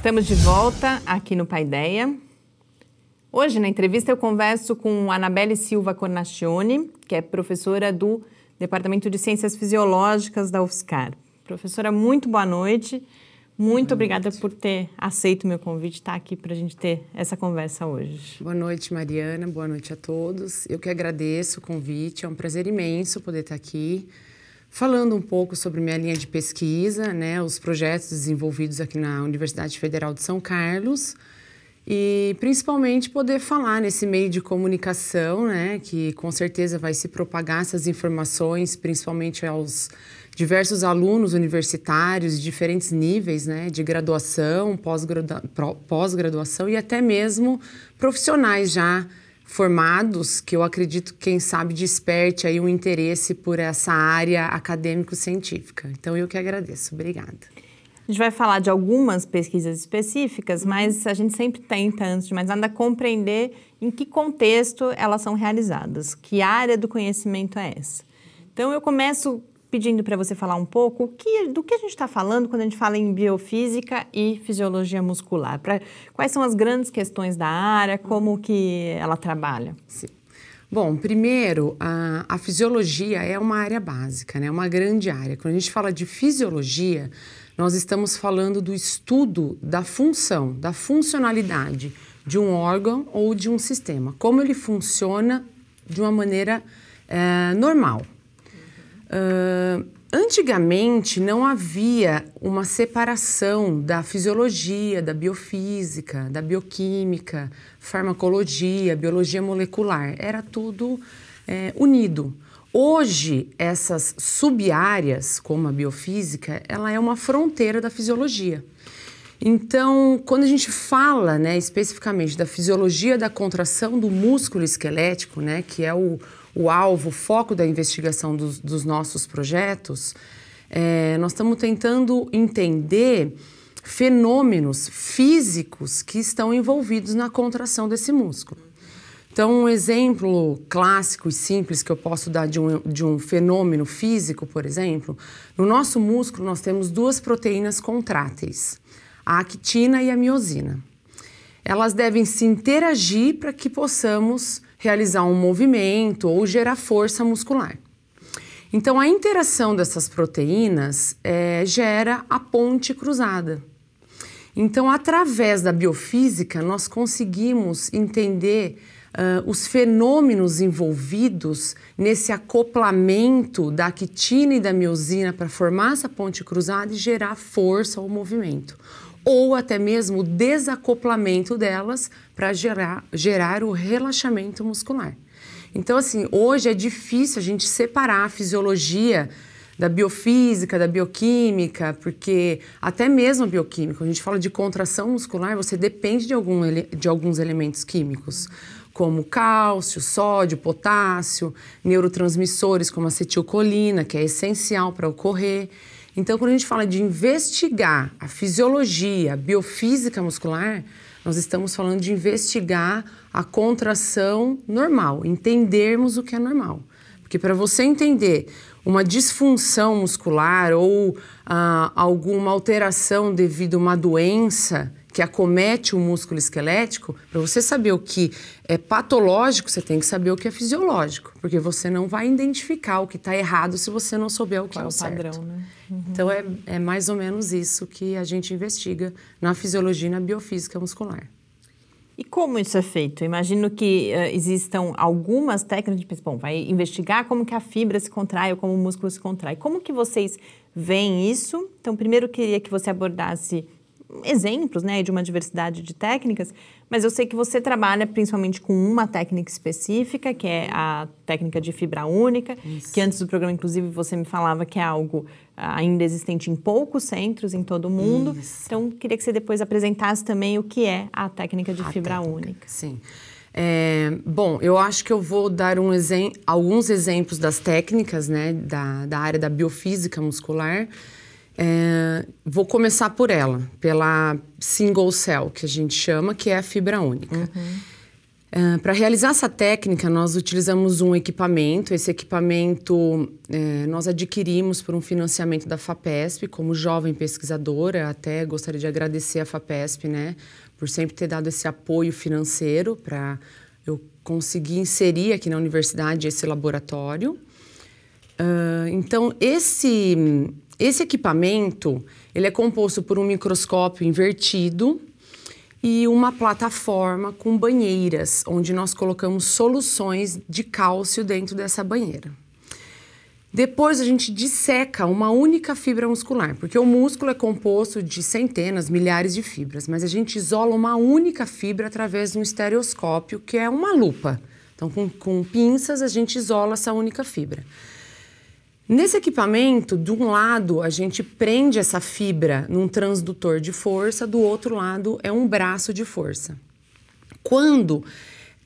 Estamos de volta aqui no Paideia. Hoje, na entrevista, eu converso com Anabelle Silva Cornacione, que é professora do Departamento de Ciências Fisiológicas da UFSCar. Professora, muito boa noite. Muito boa obrigada noite. por ter aceito o meu convite, estar tá aqui para a gente ter essa conversa hoje. Boa noite, Mariana. Boa noite a todos. Eu que agradeço o convite. É um prazer imenso poder estar aqui falando um pouco sobre minha linha de pesquisa, né, os projetos desenvolvidos aqui na Universidade Federal de São Carlos e principalmente poder falar nesse meio de comunicação, né, que com certeza vai se propagar essas informações, principalmente aos diversos alunos universitários de diferentes níveis, né, de graduação, pós-graduação pós e até mesmo profissionais já formados que eu acredito quem sabe desperte aí um interesse por essa área acadêmico-científica. Então eu que agradeço. Obrigada. A gente vai falar de algumas pesquisas específicas, mas a gente sempre tenta, antes de mais nada, compreender em que contexto elas são realizadas, que área do conhecimento é essa. Então eu começo pedindo para você falar um pouco que, do que a gente está falando quando a gente fala em biofísica e fisiologia muscular. Pra, quais são as grandes questões da área, como que ela trabalha? Sim. Bom, primeiro, a, a fisiologia é uma área básica, né? É uma grande área. Quando a gente fala de fisiologia, nós estamos falando do estudo da função, da funcionalidade de um órgão ou de um sistema, como ele funciona de uma maneira é, normal. Uh, antigamente não havia uma separação da fisiologia, da biofísica, da bioquímica, farmacologia, biologia molecular. Era tudo é, unido. Hoje, essas subáreas, como a biofísica, ela é uma fronteira da fisiologia. Então, quando a gente fala né, especificamente da fisiologia da contração do músculo esquelético, né, que é o, o alvo, o foco da investigação dos, dos nossos projetos, é, nós estamos tentando entender fenômenos físicos que estão envolvidos na contração desse músculo. Então, um exemplo clássico e simples que eu posso dar de um, de um fenômeno físico, por exemplo, no nosso músculo nós temos duas proteínas contráteis, a actina e a miosina. Elas devem se interagir para que possamos realizar um movimento ou gerar força muscular. Então, a interação dessas proteínas é, gera a ponte cruzada. Então, através da biofísica, nós conseguimos entender uh, os fenômenos envolvidos nesse acoplamento da actina e da miosina para formar essa ponte cruzada e gerar força ao movimento ou até mesmo o desacoplamento delas para gerar, gerar o relaxamento muscular. Então, assim, hoje é difícil a gente separar a fisiologia da biofísica, da bioquímica, porque até mesmo bioquímica, a gente fala de contração muscular, você depende de, algum, de alguns elementos químicos, como cálcio, sódio, potássio, neurotransmissores como acetilcolina, que é essencial para ocorrer. Então, quando a gente fala de investigar a fisiologia, a biofísica muscular, nós estamos falando de investigar a contração normal, entendermos o que é normal. Porque para você entender uma disfunção muscular ou ah, alguma alteração devido a uma doença, que acomete o músculo esquelético, para você saber o que é patológico, você tem que saber o que é fisiológico, porque você não vai identificar o que está errado se você não souber o que Qual é, é o certo. padrão, né? Uhum. Então é, é mais ou menos isso que a gente investiga na fisiologia e na biofísica muscular. E como isso é feito? Imagino que uh, existam algumas técnicas de bom, vai investigar como que a fibra se contrai ou como o músculo se contrai. Como que vocês veem isso? Então, primeiro queria que você abordasse exemplos né, de uma diversidade de técnicas, mas eu sei que você trabalha principalmente com uma técnica específica, que é a técnica de fibra única, Isso. que antes do programa, inclusive, você me falava que é algo ah, ainda existente em poucos centros em todo o mundo. Isso. Então, queria que você depois apresentasse também o que é a técnica de a fibra técnica. única. Sim. É, bom, eu acho que eu vou dar um exem alguns exemplos das técnicas né, da, da área da biofísica muscular é, vou começar por ela, pela single cell, que a gente chama, que é a fibra única. Uhum. É, Para realizar essa técnica, nós utilizamos um equipamento. Esse equipamento é, nós adquirimos por um financiamento da FAPESP, como jovem pesquisadora. Até gostaria de agradecer a FAPESP, né, por sempre ter dado esse apoio financeiro para eu conseguir inserir aqui na universidade esse laboratório. Uh, então, esse esse equipamento ele é composto por um microscópio invertido e uma plataforma com banheiras, onde nós colocamos soluções de cálcio dentro dessa banheira. Depois a gente disseca uma única fibra muscular, porque o músculo é composto de centenas, milhares de fibras, mas a gente isola uma única fibra através de um estereoscópio, que é uma lupa. Então, com, com pinças, a gente isola essa única fibra. Nesse equipamento, de um lado a gente prende essa fibra num transdutor de força, do outro lado é um braço de força. Quando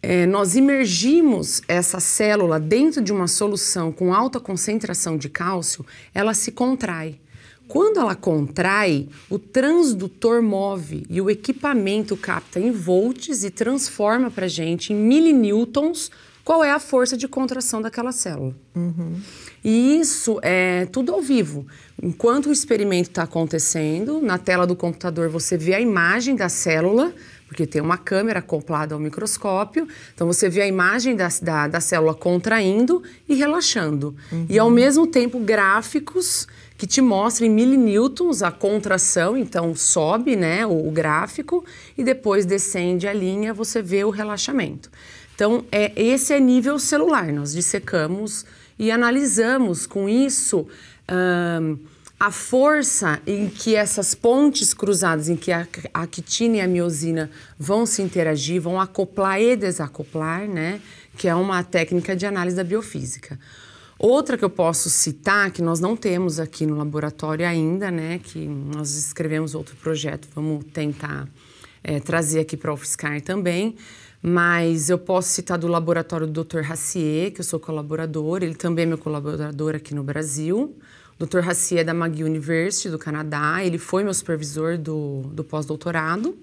é, nós imergimos essa célula dentro de uma solução com alta concentração de cálcio, ela se contrai. Quando ela contrai, o transdutor move e o equipamento capta em volts e transforma para gente em milinewtons qual é a força de contração daquela célula. Uhum. E isso é tudo ao vivo. Enquanto o experimento está acontecendo, na tela do computador você vê a imagem da célula, porque tem uma câmera acoplada ao microscópio. Então você vê a imagem da, da, da célula contraindo e relaxando. Uhum. E ao mesmo tempo gráficos que te mostram em milinewtons a contração, então sobe né, o, o gráfico e depois descende a linha, você vê o relaxamento. Então, é, esse é nível celular. Nós dissecamos e analisamos com isso a força em que essas pontes cruzadas, em que a, a quitina e a miosina vão se interagir, vão acoplar e desacoplar, né? Que é uma técnica de análise da biofísica. Outra que eu posso citar, que nós não temos aqui no laboratório ainda, né? Que nós escrevemos outro projeto, vamos tentar é, trazer aqui para o UFSCar também mas eu posso citar do laboratório do Dr. Racier, que eu sou colaborador, ele também é meu colaborador aqui no Brasil. O Dr. Racier é da McGill University, do Canadá, ele foi meu supervisor do, do pós-doutorado.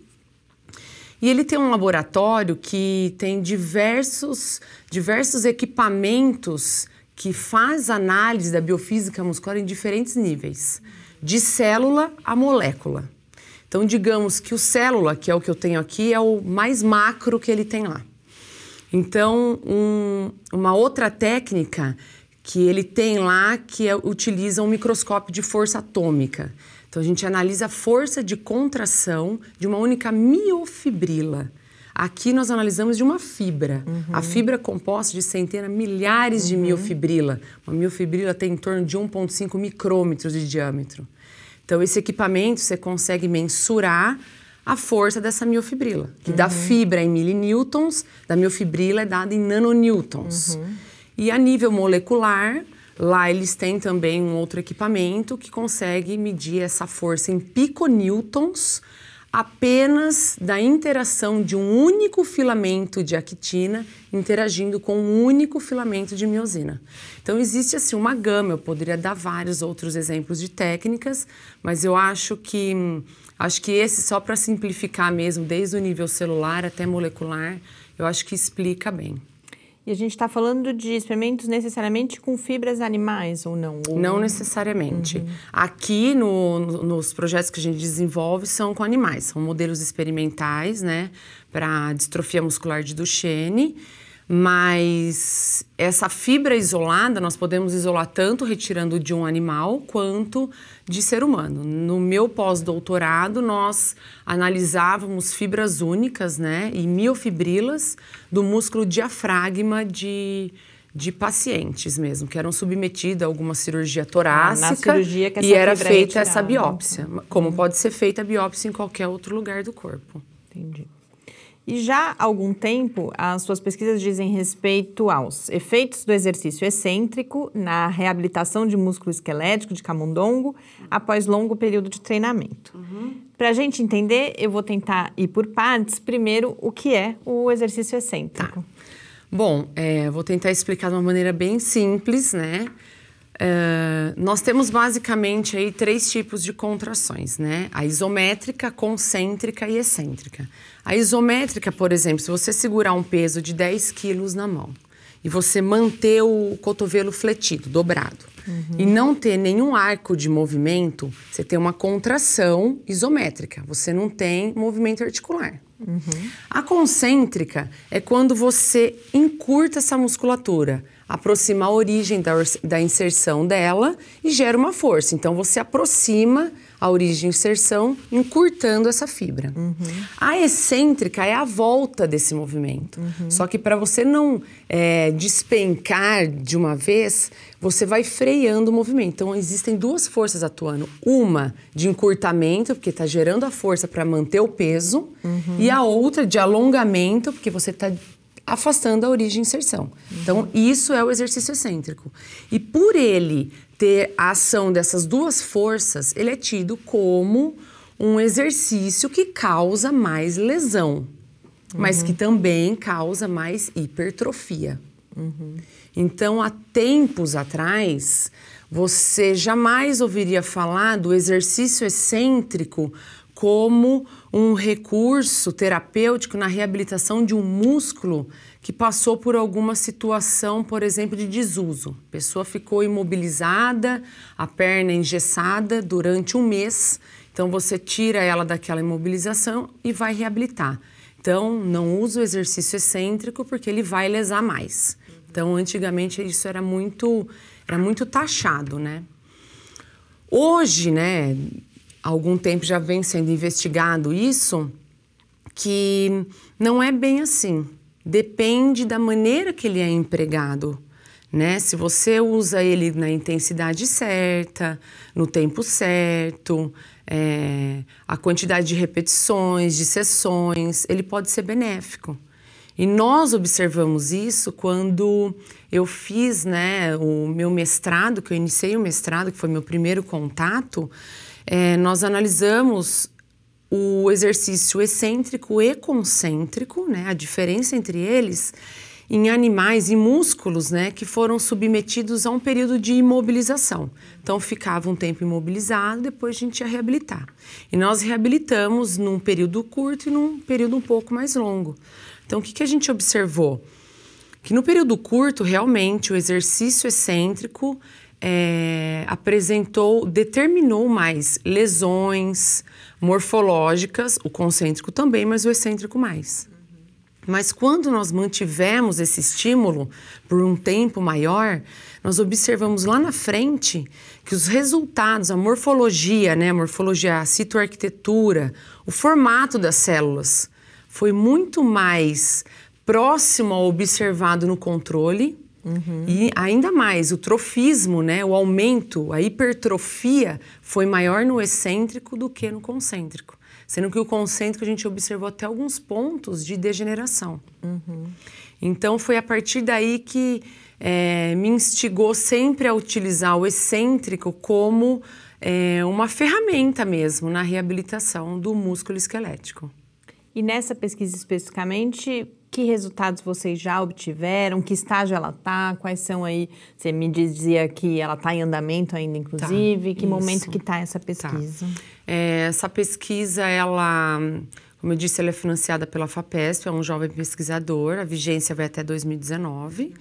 E ele tem um laboratório que tem diversos, diversos equipamentos que faz análise da biofísica muscular em diferentes níveis, de célula a molécula. Então, digamos que o célula, que é o que eu tenho aqui, é o mais macro que ele tem lá. Então, um, uma outra técnica que ele tem lá que é, utiliza um microscópio de força atômica. Então, a gente analisa a força de contração de uma única miofibrila. Aqui nós analisamos de uma fibra. Uhum. A fibra é composta de centenas, milhares uhum. de miofibrila. Uma miofibrila tem em torno de 1,5 micrômetros de diâmetro. Então, esse equipamento você consegue mensurar a força dessa miofibrila, que uhum. da fibra é em milinewtons, da miofibrila é dada em nanonewtons. Uhum. E a nível molecular, lá eles têm também um outro equipamento que consegue medir essa força em piconewtons, apenas da interação de um único filamento de actina interagindo com um único filamento de miosina. Então existe assim uma gama, eu poderia dar vários outros exemplos de técnicas, mas eu acho que acho que esse só para simplificar mesmo, desde o nível celular até molecular, eu acho que explica bem. E a gente está falando de experimentos necessariamente com fibras animais ou não? Ou... Não necessariamente. Uhum. Aqui no, nos projetos que a gente desenvolve são com animais, são modelos experimentais, né, para distrofia muscular de Duchenne. Mas essa fibra isolada nós podemos isolar tanto retirando de um animal quanto de ser humano. No meu pós-doutorado, nós analisávamos fibras únicas né, e miofibrilas do músculo diafragma de, de pacientes mesmo, que eram submetidos a alguma cirurgia torácica ah, cirurgia e era feita é essa né? biópsia, como uhum. pode ser feita a biópsia em qualquer outro lugar do corpo. Entendi. E já há algum tempo, as suas pesquisas dizem respeito aos efeitos do exercício excêntrico na reabilitação de músculo esquelético de camundongo após longo período de treinamento. Uhum. Para a gente entender, eu vou tentar ir por partes. Primeiro, o que é o exercício excêntrico? Tá. Bom, é, vou tentar explicar de uma maneira bem simples, né? Ah, nós temos basicamente aí três tipos de contrações, né? A isométrica, concêntrica e excêntrica. A isométrica, por exemplo, se você segurar um peso de 10 quilos na mão e você manter o cotovelo fletido, dobrado, uhum. e não ter nenhum arco de movimento, você tem uma contração isométrica, você não tem movimento articular. Uhum. A concêntrica é quando você encurta essa musculatura aproxima a origem da, da inserção dela e gera uma força. Então, você aproxima a origem e inserção, encurtando essa fibra. Uhum. A excêntrica é a volta desse movimento. Uhum. Só que para você não é, despencar de uma vez, você vai freando o movimento. Então, existem duas forças atuando. Uma de encurtamento, porque está gerando a força para manter o peso, uhum. e a outra de alongamento, porque você está afastando a origem inserção. Uhum. Então, isso é o exercício excêntrico. E por ele ter a ação dessas duas forças, ele é tido como um exercício que causa mais lesão, uhum. mas que também causa mais hipertrofia. Uhum. Então, há tempos atrás, você jamais ouviria falar do exercício excêntrico como um recurso terapêutico na reabilitação de um músculo que passou por alguma situação, por exemplo, de desuso. A pessoa ficou imobilizada, a perna engessada durante um mês, então você tira ela daquela imobilização e vai reabilitar. Então, não usa o exercício excêntrico porque ele vai lesar mais. Então, antigamente isso era muito, era muito taxado, né? Hoje, né, há algum tempo já vem sendo investigado isso, que não é bem assim. Depende da maneira que ele é empregado. Né? Se você usa ele na intensidade certa, no tempo certo, é, a quantidade de repetições, de sessões, ele pode ser benéfico. E nós observamos isso quando eu fiz né, o meu mestrado, que eu iniciei o mestrado, que foi meu primeiro contato, é, nós analisamos o exercício excêntrico e concêntrico, né, a diferença entre eles, em animais e músculos né, que foram submetidos a um período de imobilização. Então, ficava um tempo imobilizado, depois a gente ia reabilitar. E nós reabilitamos num período curto e num período um pouco mais longo. Então, o que, que a gente observou? Que no período curto, realmente, o exercício excêntrico é, apresentou, determinou mais lesões morfológicas, o concêntrico também, mas o excêntrico mais. Mas quando nós mantivemos esse estímulo por um tempo maior, nós observamos lá na frente que os resultados, a morfologia, né, a morfologia, a citoarquitetura, o formato das células, foi muito mais próximo ao observado no controle Uhum. E ainda mais, o trofismo, né, o aumento, a hipertrofia foi maior no excêntrico do que no concêntrico. Sendo que o concêntrico a gente observou até alguns pontos de degeneração. Uhum. Então foi a partir daí que é, me instigou sempre a utilizar o excêntrico como é, uma ferramenta mesmo na reabilitação do músculo esquelético. E nessa pesquisa especificamente, que resultados vocês já obtiveram? Que estágio ela está? Quais são aí? Você me dizia que ela está em andamento ainda, inclusive. Tá, que isso. momento que está essa pesquisa? Tá. É, essa pesquisa, ela, como eu disse, ela é financiada pela FAPESP, é um jovem pesquisador. A vigência vai até 2019.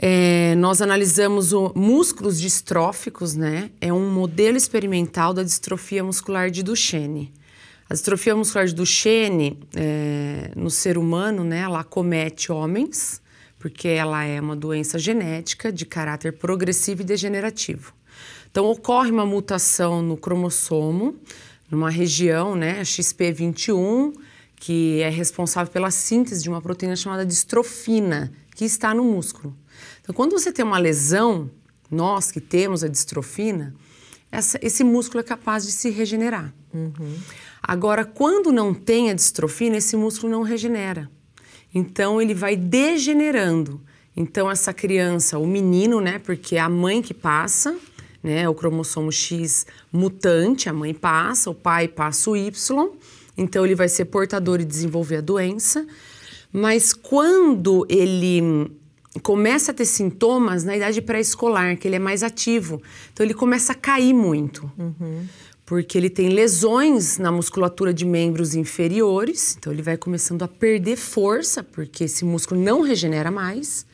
É, nós analisamos o, músculos distróficos, né? É um modelo experimental da distrofia muscular de Duchenne. A distrofia muscular do Duchenne é, no ser humano, né, ela acomete homens, porque ela é uma doença genética de caráter progressivo e degenerativo. Então, ocorre uma mutação no cromossomo, numa região, né, XP21, que é responsável pela síntese de uma proteína chamada distrofina, que está no músculo. Então, quando você tem uma lesão, nós que temos a distrofina, essa, esse músculo é capaz de se regenerar. Uhum. Agora, quando não tem a distrofina, esse músculo não regenera. Então, ele vai degenerando. Então, essa criança, o menino, né? Porque é a mãe que passa, né? O cromossomo X mutante, a mãe passa, o pai passa o Y. Então, ele vai ser portador e desenvolver a doença. Mas quando ele começa a ter sintomas na idade pré-escolar, que ele é mais ativo, então ele começa a cair muito. Uhum porque ele tem lesões na musculatura de membros inferiores, então ele vai começando a perder força, porque esse músculo não regenera mais,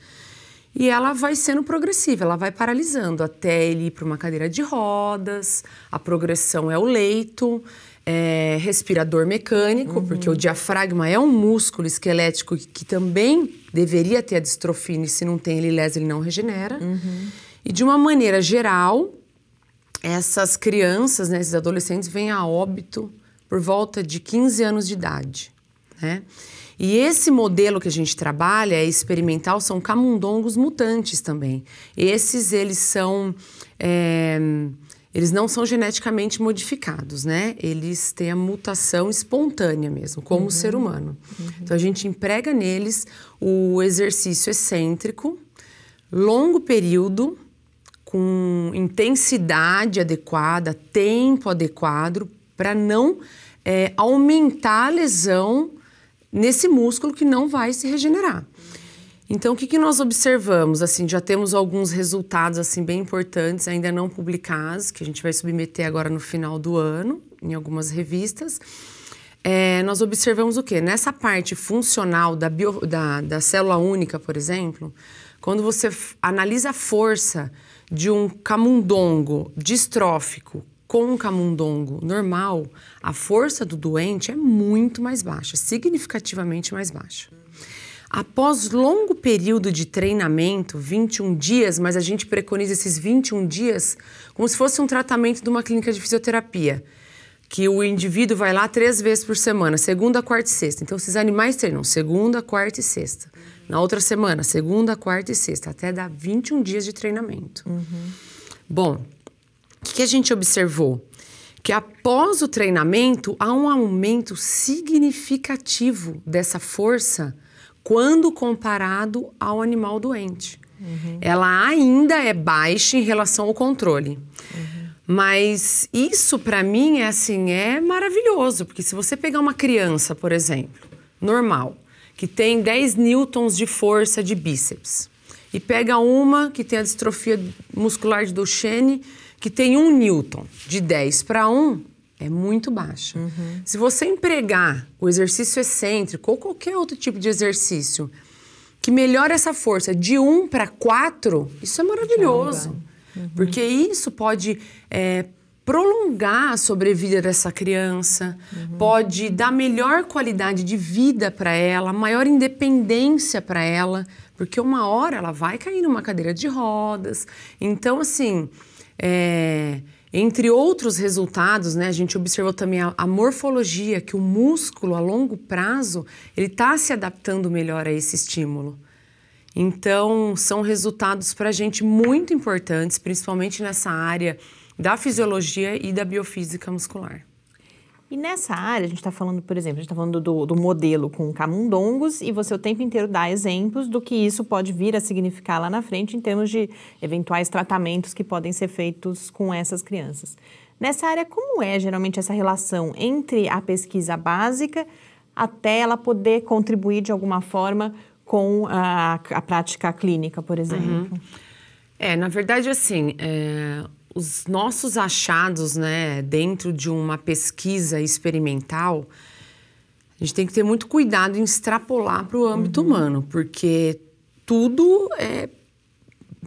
e ela vai sendo progressiva, ela vai paralisando até ele ir para uma cadeira de rodas, a progressão é o leito, é respirador mecânico, uhum. porque o diafragma é um músculo esquelético que também deveria ter a distrofina, e se não tem ele lesa, ele não regenera. Uhum. E de uma maneira geral, essas crianças, né, esses adolescentes, vêm a óbito por volta de 15 anos de idade. Né? E esse modelo que a gente trabalha, é experimental, são camundongos mutantes também. Esses, eles são... É, eles não são geneticamente modificados, né? Eles têm a mutação espontânea mesmo, como o uhum. ser humano. Uhum. Então, a gente emprega neles o exercício excêntrico, longo período, com intensidade adequada, tempo adequado, para não é, aumentar a lesão nesse músculo que não vai se regenerar. Então, o que, que nós observamos? Assim, já temos alguns resultados assim bem importantes, ainda não publicados, que a gente vai submeter agora no final do ano em algumas revistas. É, nós observamos o quê? Nessa parte funcional da, bio, da, da célula única, por exemplo, quando você analisa a força de um camundongo distrófico com um camundongo normal, a força do doente é muito mais baixa, significativamente mais baixa. Após longo período de treinamento, 21 dias, mas a gente preconiza esses 21 dias como se fosse um tratamento de uma clínica de fisioterapia, que o indivíduo vai lá três vezes por semana, segunda, quarta e sexta. Então, esses animais treinam segunda, quarta e sexta. Na outra semana, segunda, quarta e sexta, até dar 21 dias de treinamento. Uhum. Bom, o que, que a gente observou? Que após o treinamento, há um aumento significativo dessa força quando comparado ao animal doente. Uhum. Ela ainda é baixa em relação ao controle. Uhum. Mas isso para mim é assim, é maravilhoso, porque se você pegar uma criança, por exemplo, normal, que tem 10 newtons de força de bíceps. E pega uma que tem a distrofia muscular de Duchenne, que tem 1 newton. De 10 para 1 é muito baixa. Uhum. Se você empregar o exercício excêntrico ou qualquer outro tipo de exercício que melhora essa força de 1 para 4, isso é maravilhoso. Uhum. Porque isso pode é, prolongar a sobrevida dessa criança, uhum. pode dar melhor qualidade de vida para ela, maior independência para ela, porque uma hora ela vai cair numa cadeira de rodas. Então, assim, é, entre outros resultados, né, a gente observou também a, a morfologia, que o músculo a longo prazo ele está se adaptando melhor a esse estímulo. Então, são resultados para a gente muito importantes, principalmente nessa área da fisiologia e da biofísica muscular. E nessa área, a gente está falando, por exemplo, a gente está falando do, do, modelo com camundongos e você o tempo inteiro dá exemplos do que isso pode vir a significar lá na frente em termos de eventuais tratamentos que podem ser feitos com essas crianças. Nessa área, como é geralmente essa relação entre a pesquisa básica até ela poder contribuir de alguma forma com a, a prática clínica, por exemplo? Uhum. É, na verdade, assim, é os nossos achados, né, dentro de uma pesquisa experimental, a gente tem que ter muito cuidado em extrapolar para o âmbito uhum. humano, porque tudo é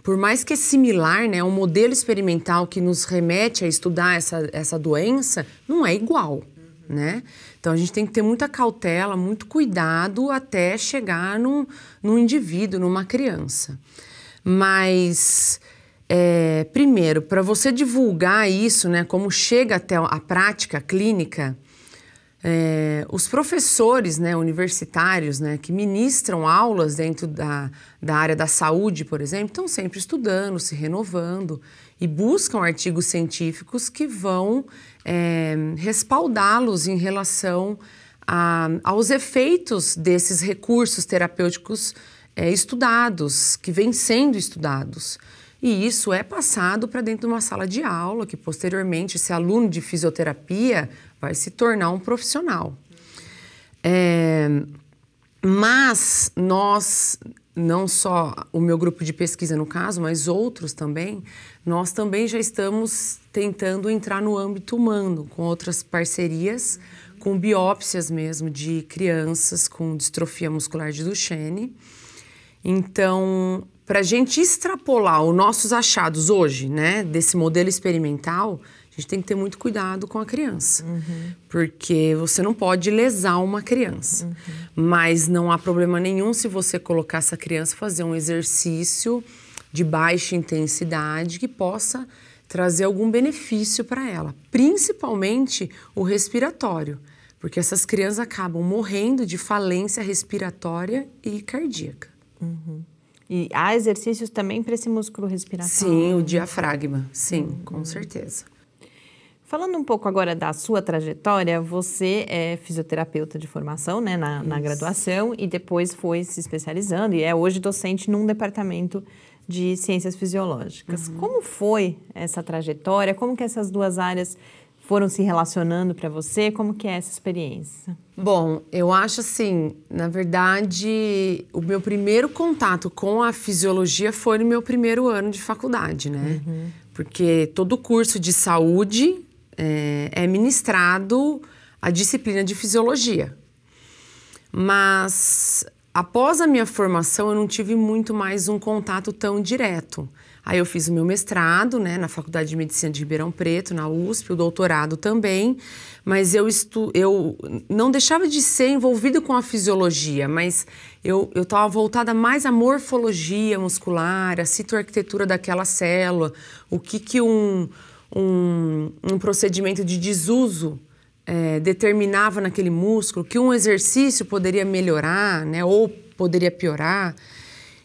por mais que é similar, né, um modelo experimental que nos remete a estudar essa, essa doença, não é igual, uhum. né? Então a gente tem que ter muita cautela, muito cuidado até chegar num, num indivíduo, numa criança. Mas é, primeiro, para você divulgar isso, né, como chega até a prática clínica, é, os professores né, universitários né, que ministram aulas dentro da, da área da saúde, por exemplo, estão sempre estudando, se renovando e buscam artigos científicos que vão é, respaldá-los em relação a, aos efeitos desses recursos terapêuticos é, estudados, que vêm sendo estudados. E isso é passado para dentro de uma sala de aula, que posteriormente esse aluno de fisioterapia vai se tornar um profissional. É, mas nós, não só o meu grupo de pesquisa no caso, mas outros também, nós também já estamos tentando entrar no âmbito humano com outras parcerias, com biópsias mesmo de crianças com distrofia muscular de Duchenne. Então, para a gente extrapolar os nossos achados hoje, né, desse modelo experimental, a gente tem que ter muito cuidado com a criança. Uhum. Porque você não pode lesar uma criança. Uhum. Mas não há problema nenhum se você colocar essa criança fazer um exercício de baixa intensidade que possa trazer algum benefício para ela, principalmente o respiratório, porque essas crianças acabam morrendo de falência respiratória e cardíaca. Uhum. E há exercícios também para esse músculo respiratório? Sim, o diafragma, sim, com certeza. Falando um pouco agora da sua trajetória, você é fisioterapeuta de formação, né, na, na, graduação, e depois foi se especializando e é hoje docente num departamento de ciências fisiológicas. Uhum. Como foi essa trajetória? Como que essas duas áreas foram se relacionando para você? Como que é essa experiência? Bom, eu acho assim, na verdade, o meu primeiro contato com a fisiologia foi no meu primeiro ano de faculdade, né? Uhum. Porque todo curso de saúde é, é ministrado a disciplina de fisiologia. Mas após a minha formação, eu não tive muito mais um contato tão direto. Aí eu fiz o meu mestrado, né, na Faculdade de Medicina de Ribeirão Preto, na USP, o doutorado também, mas eu, estu eu não deixava de ser envolvido com a fisiologia, mas eu estava voltada mais à morfologia muscular, à citoarquitetura daquela célula, o que, que um, um, um procedimento de desuso é, determinava naquele músculo, que um exercício poderia melhorar né, ou poderia piorar.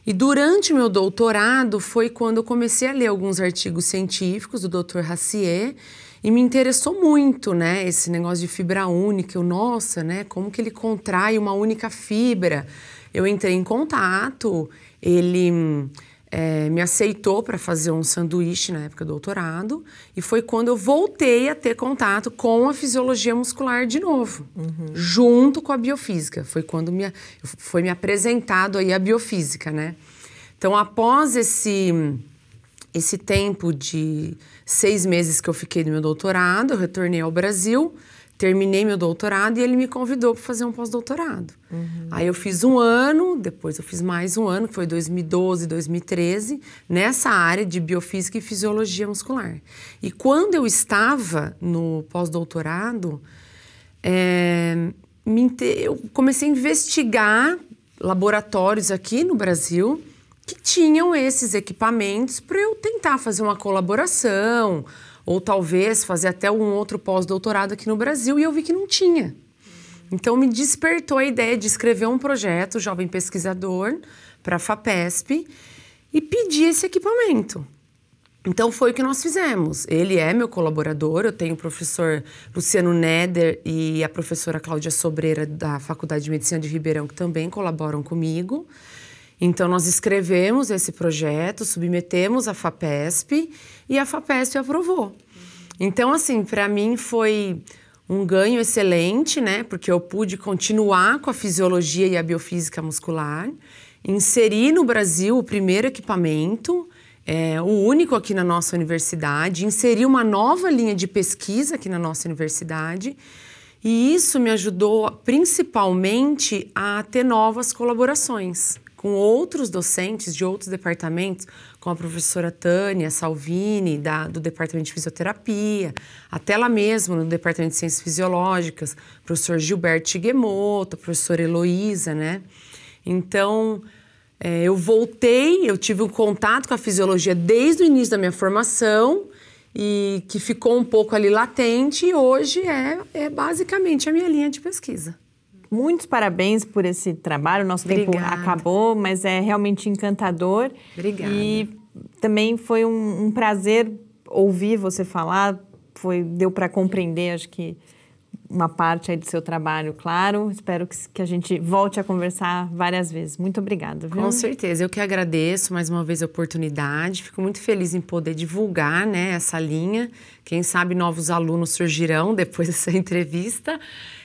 E durante meu doutorado foi quando eu comecei a ler alguns artigos científicos do Dr. Racier e me interessou muito, né, esse negócio de fibra única. O nossa, né, como que ele contrai uma única fibra? Eu entrei em contato, ele é, me aceitou para fazer um sanduíche na época do doutorado e foi quando eu voltei a ter contato com a fisiologia muscular de novo, uhum. junto com a biofísica. Foi quando me, foi me apresentado aí a biofísica, né? Então, após esse esse tempo de seis meses que eu fiquei no meu doutorado, eu retornei ao Brasil terminei meu doutorado e ele me convidou para fazer um pós-doutorado. Uhum. Aí eu fiz um ano, depois eu fiz mais um ano, que foi 2012, 2013, nessa área de biofísica e fisiologia muscular. E quando eu estava no pós-doutorado, é, eu comecei a investigar laboratórios aqui no Brasil que tinham esses equipamentos para eu tentar fazer uma colaboração, ou talvez fazer até um outro pós-doutorado aqui no Brasil, e eu vi que não tinha. Então me despertou a ideia de escrever um projeto Jovem Pesquisador para a FAPESP e pedir esse equipamento. Então foi o que nós fizemos. Ele é meu colaborador, eu tenho o professor Luciano Neder e a professora Cláudia Sobreira da Faculdade de Medicina de Ribeirão que também colaboram comigo. Então, nós escrevemos esse projeto, submetemos à FAPESP e a FAPESP aprovou. Então, assim, para mim foi um ganho excelente, né? Porque eu pude continuar com a fisiologia e a biofísica muscular, inserir no Brasil o primeiro equipamento, é, o único aqui na nossa universidade, inserir uma nova linha de pesquisa aqui na nossa universidade. E isso me ajudou principalmente a ter novas colaborações com outros docentes de outros departamentos, com a professora Tânia Salvini, da, do Departamento de Fisioterapia, até lá mesmo no Departamento de Ciências Fisiológicas, professor Gilberto Guemoto, professora Heloísa, né? Então, é, eu voltei, eu tive um contato com a fisiologia desde o início da minha formação, e que ficou um pouco ali latente e hoje é, é basicamente a minha linha de pesquisa. Muitos parabéns por esse trabalho. nosso Obrigada. tempo acabou, mas é realmente encantador. Obrigada. E também foi um, um prazer ouvir você falar. Foi, deu para compreender, acho que uma parte aí do seu trabalho, claro. Espero que, que a gente volte a conversar várias vezes. Muito obrigada. Viu? Com certeza. Eu que agradeço mais uma vez a oportunidade. Fico muito feliz em poder divulgar né, essa linha. Quem sabe novos alunos surgirão depois dessa entrevista.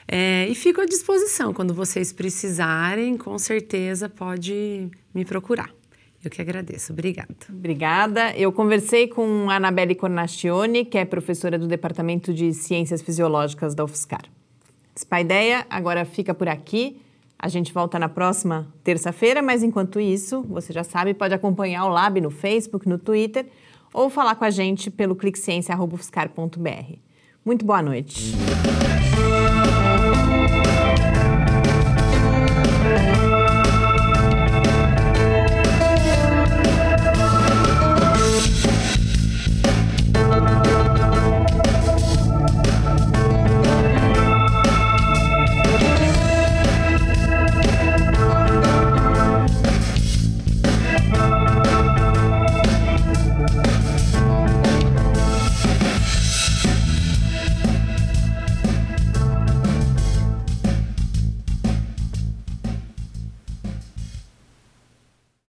É, e fico à disposição. Quando vocês precisarem, com certeza pode me procurar. Eu que agradeço. Obrigada. Obrigada. Eu conversei com Anabelle Cornacione, que é professora do Departamento de Ciências Fisiológicas da UFSCar. Essa é ideia agora fica por aqui. A gente volta na próxima terça-feira, mas enquanto isso, você já sabe, pode acompanhar o Lab no Facebook, no Twitter ou falar com a gente pelo cliqueciência.ufscar.br. Muito boa noite.